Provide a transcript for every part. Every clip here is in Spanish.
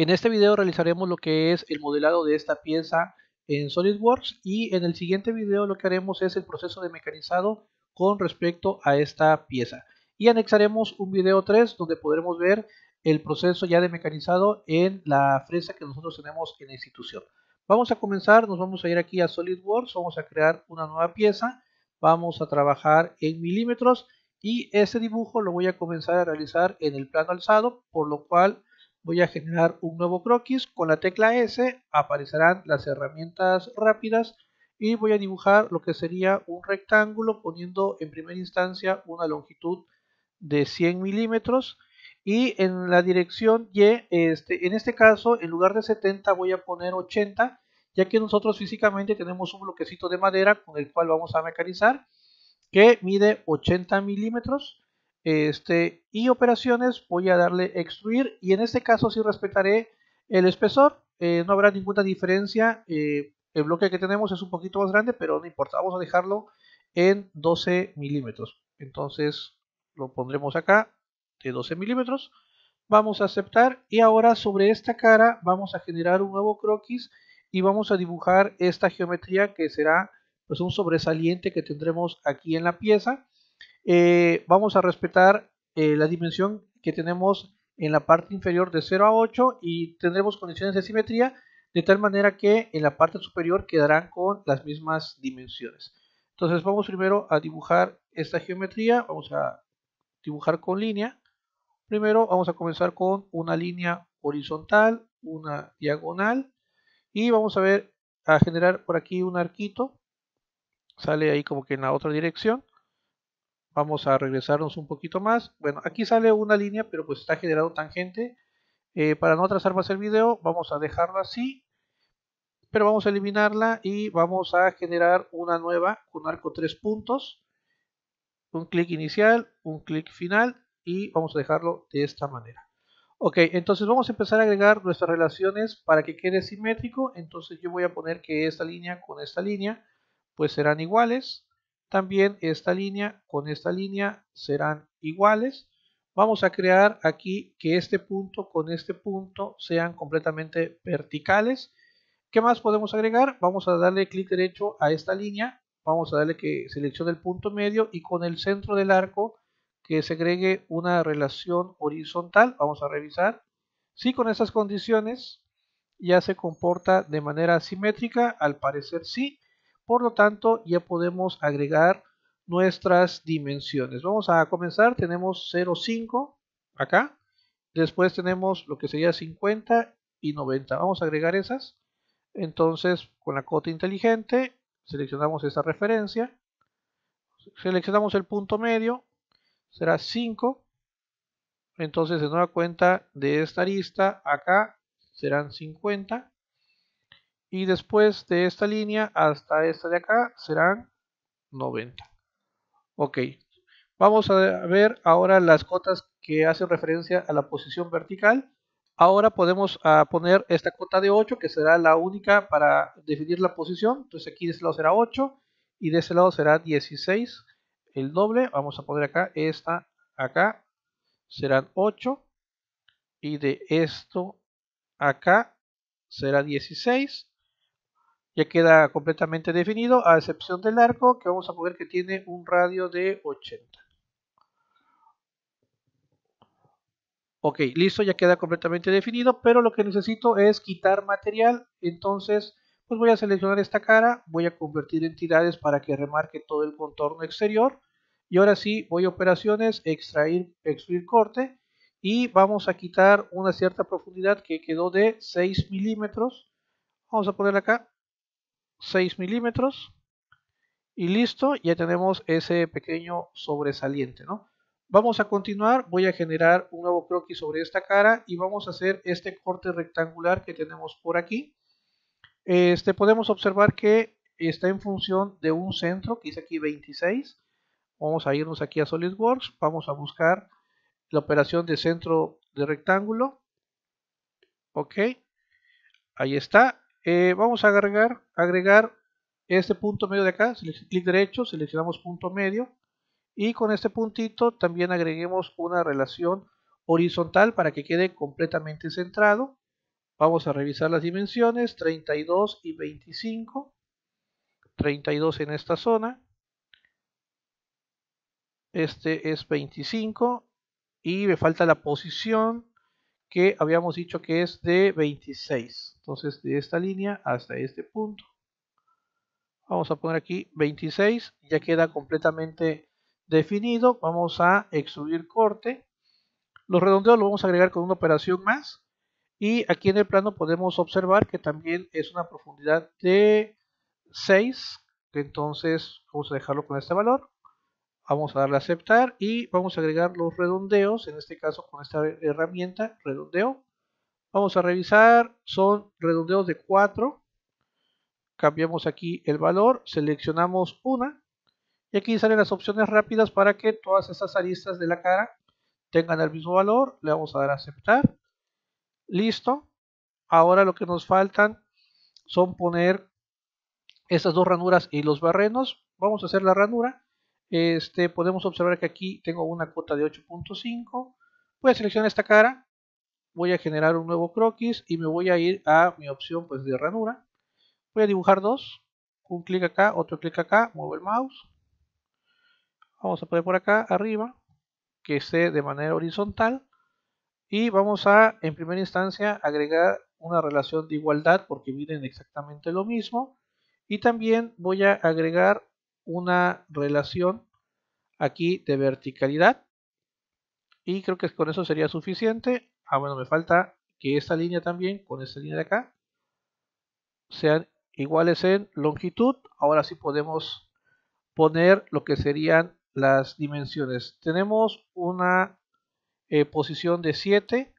En este video realizaremos lo que es el modelado de esta pieza en SolidWorks y en el siguiente video lo que haremos es el proceso de mecanizado con respecto a esta pieza. Y anexaremos un video 3 donde podremos ver el proceso ya de mecanizado en la fresa que nosotros tenemos en la institución. Vamos a comenzar, nos vamos a ir aquí a SolidWorks, vamos a crear una nueva pieza, vamos a trabajar en milímetros y este dibujo lo voy a comenzar a realizar en el plano alzado, por lo cual voy a generar un nuevo croquis. Con la tecla S aparecerán las herramientas rápidas y voy a dibujar lo que sería un rectángulo poniendo en primera instancia una longitud de 100 milímetros y en la dirección Y, este, en este caso en lugar de 70 voy a poner 80 ya que nosotros físicamente tenemos un bloquecito de madera con el cual vamos a mecanizar que mide 80 milímetros este, y operaciones voy a darle extruir y en este caso sí respetaré el espesor, eh, no habrá ninguna diferencia, eh, el bloque que tenemos es un poquito más grande, pero no importa, vamos a dejarlo en 12 milímetros, entonces lo pondremos acá de 12 milímetros, vamos a aceptar y ahora sobre esta cara vamos a generar un nuevo croquis y vamos a dibujar esta geometría que será pues un sobresaliente que tendremos aquí en la pieza eh, vamos a respetar eh, la dimensión que tenemos en la parte inferior de 0 a 8 y tendremos condiciones de simetría de tal manera que en la parte superior quedarán con las mismas dimensiones. Entonces vamos primero a dibujar esta geometría, vamos a dibujar con línea. Primero vamos a comenzar con una línea horizontal, una diagonal y vamos a ver a generar por aquí un arquito. Sale ahí como que en la otra dirección. Vamos a regresarnos un poquito más. Bueno, aquí sale una línea, pero pues está generado tangente. Eh, para no atrasar más el video, vamos a dejarla así. Pero vamos a eliminarla y vamos a generar una nueva con arco tres puntos. Un clic inicial, un clic final y vamos a dejarlo de esta manera. Ok, entonces vamos a empezar a agregar nuestras relaciones para que quede simétrico. Entonces yo voy a poner que esta línea con esta línea pues serán iguales. También esta línea con esta línea serán iguales. Vamos a crear aquí que este punto con este punto sean completamente verticales. ¿Qué más podemos agregar? Vamos a darle clic derecho a esta línea. Vamos a darle que seleccione el punto medio y con el centro del arco que se agregue una relación horizontal. Vamos a revisar. Si con estas condiciones ya se comporta de manera simétrica, al parecer sí. Por lo tanto, ya podemos agregar nuestras dimensiones. Vamos a comenzar, tenemos 0,5 acá, después tenemos lo que sería 50 y 90. Vamos a agregar esas. Entonces, con la cota inteligente, seleccionamos esa referencia, seleccionamos el punto medio, será 5. Entonces, en nueva cuenta de esta lista acá serán 50 y después de esta línea hasta esta de acá serán 90. Ok, vamos a ver ahora las cotas que hacen referencia a la posición vertical. Ahora podemos ah, poner esta cota de 8 que será la única para definir la posición. Entonces aquí de este lado será 8 y de este lado será 16. El doble, vamos a poner acá, esta acá serán 8 y de esto acá será 16 ya queda completamente definido a excepción del arco que vamos a poner que tiene un radio de 80 ok listo ya queda completamente definido pero lo que necesito es quitar material entonces pues voy a seleccionar esta cara voy a convertir entidades para que remarque todo el contorno exterior y ahora sí voy a operaciones extraer extruir corte y vamos a quitar una cierta profundidad que quedó de 6 milímetros vamos a ponerla acá 6 milímetros y listo, ya tenemos ese pequeño sobresaliente, ¿no? Vamos a continuar, voy a generar un nuevo croquis sobre esta cara y vamos a hacer este corte rectangular que tenemos por aquí. Este, podemos observar que está en función de un centro, que es aquí 26. Vamos a irnos aquí a SolidWorks, vamos a buscar la operación de centro de rectángulo. Ok, ahí está, eh, vamos a agregar, agregar este punto medio de acá, clic derecho, seleccionamos punto medio y con este puntito también agreguemos una relación horizontal para que quede completamente centrado. Vamos a revisar las dimensiones, 32 y 25, 32 en esta zona, este es 25 y me falta la posición que habíamos dicho que es de 26. Entonces, de esta línea hasta este punto. Vamos a poner aquí 26. Ya queda completamente definido. Vamos a excluir corte. Los redondeos los vamos a agregar con una operación más. Y aquí en el plano podemos observar que también es una profundidad de 6. Entonces vamos a dejarlo con este valor. Vamos a darle a aceptar y vamos a agregar los redondeos, en este caso con esta herramienta, redondeo. Vamos a revisar, son redondeos de 4. Cambiamos aquí el valor, seleccionamos una. Y aquí salen las opciones rápidas para que todas esas aristas de la cara tengan el mismo valor. Le vamos a dar a aceptar. Listo. Ahora lo que nos faltan son poner estas dos ranuras y los barrenos. Vamos a hacer la ranura. Este, podemos observar que aquí tengo una cuota de 8.5. Voy a seleccionar esta cara. Voy a generar un nuevo croquis y me voy a ir a mi opción pues, de ranura. Voy a dibujar dos. Un clic acá, otro clic acá. Muevo el mouse. Vamos a poner por acá arriba que esté de manera horizontal. Y vamos a, en primera instancia, agregar una relación de igualdad porque miden exactamente lo mismo. Y también voy a agregar una relación aquí de verticalidad. Y creo que con eso sería suficiente. Ah, bueno, me falta que esta línea también, con esta línea de acá, sean iguales en longitud. Ahora sí podemos poner lo que serían las dimensiones. Tenemos una eh, posición de 7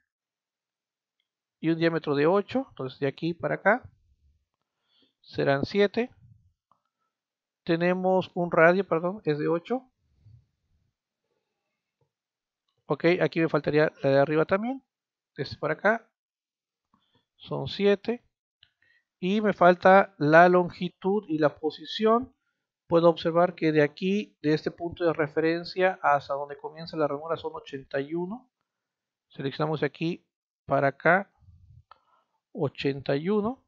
y un diámetro de 8. Entonces de aquí para acá serán 7 tenemos un radio, perdón, es de 8. Ok, aquí me faltaría la de arriba también. Este para acá. Son 7. Y me falta la longitud y la posición. Puedo observar que de aquí, de este punto de referencia hasta donde comienza la ranura son 81. Seleccionamos de aquí para acá 81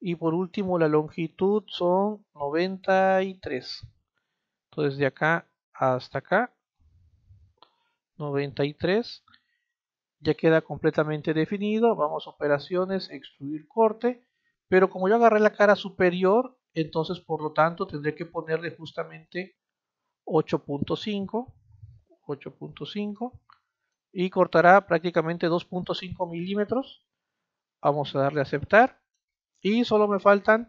y por último la longitud son 93 entonces de acá hasta acá 93 ya queda completamente definido vamos a operaciones extruir corte pero como yo agarré la cara superior entonces por lo tanto tendré que ponerle justamente 8.5 8.5 y cortará prácticamente 2.5 milímetros vamos a darle a aceptar y solo me faltan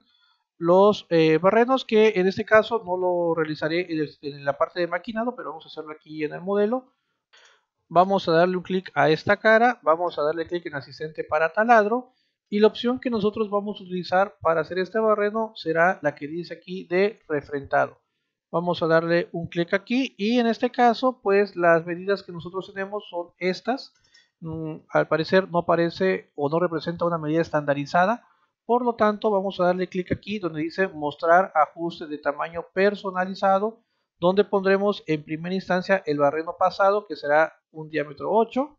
los eh, barrenos que en este caso no lo realizaré en, la parte de maquinado pero vamos a hacerlo aquí en el modelo vamos a darle un clic a esta cara vamos a darle clic en asistente para taladro y la opción que nosotros vamos a utilizar para hacer este barreno será la que dice aquí de refrentado vamos a darle un clic aquí y en este caso pues las medidas que nosotros tenemos son estas mm, al parecer no aparece o no representa una medida estandarizada por lo tanto, vamos a darle clic aquí donde dice mostrar ajuste de tamaño personalizado, donde pondremos en primera instancia el barreno pasado, que será un diámetro 8.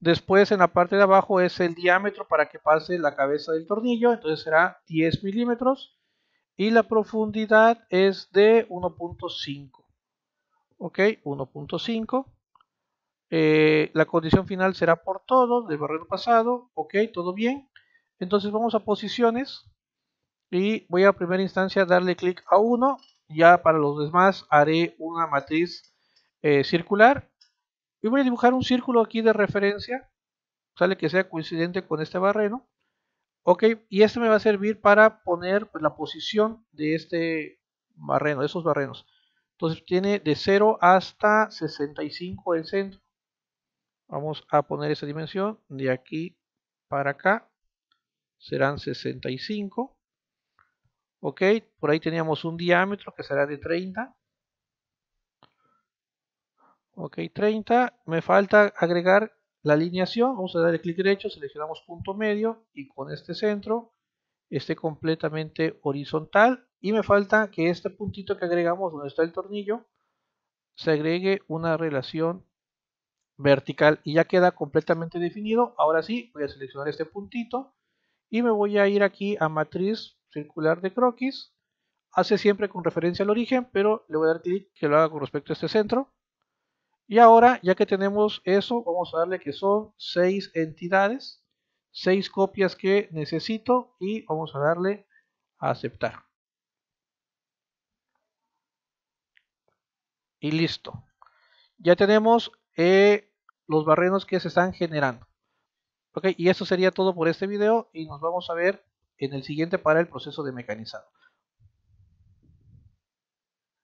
Después en la parte de abajo es el diámetro para que pase la cabeza del tornillo, entonces será 10 milímetros. Y la profundidad es de 1.5. Ok, 1.5. Eh, la condición final será por todo, del barreno pasado. Ok, todo bien. Entonces vamos a posiciones y voy a primera instancia darle clic a uno. Ya para los demás haré una matriz eh, circular. Y voy a dibujar un círculo aquí de referencia. Sale que sea coincidente con este barreno. Ok, y este me va a servir para poner pues, la posición de este barreno, de esos barrenos. Entonces tiene de 0 hasta 65 el centro. Vamos a poner esa dimensión de aquí para acá serán 65. Ok, por ahí teníamos un diámetro que será de 30. Ok, 30. Me falta agregar la alineación. Vamos a darle clic derecho, seleccionamos punto medio y con este centro esté completamente horizontal. Y me falta que este puntito que agregamos donde está el tornillo se agregue una relación vertical y ya queda completamente definido. Ahora sí, voy a seleccionar este puntito y me voy a ir aquí a matriz circular de croquis hace siempre con referencia al origen pero le voy a dar clic que lo haga con respecto a este centro y ahora ya que tenemos eso vamos a darle que son seis entidades Seis copias que necesito y vamos a darle a aceptar y listo ya tenemos eh, los barrenos que se están generando Ok, y eso sería todo por este video y nos vamos a ver en el siguiente para el proceso de mecanizado.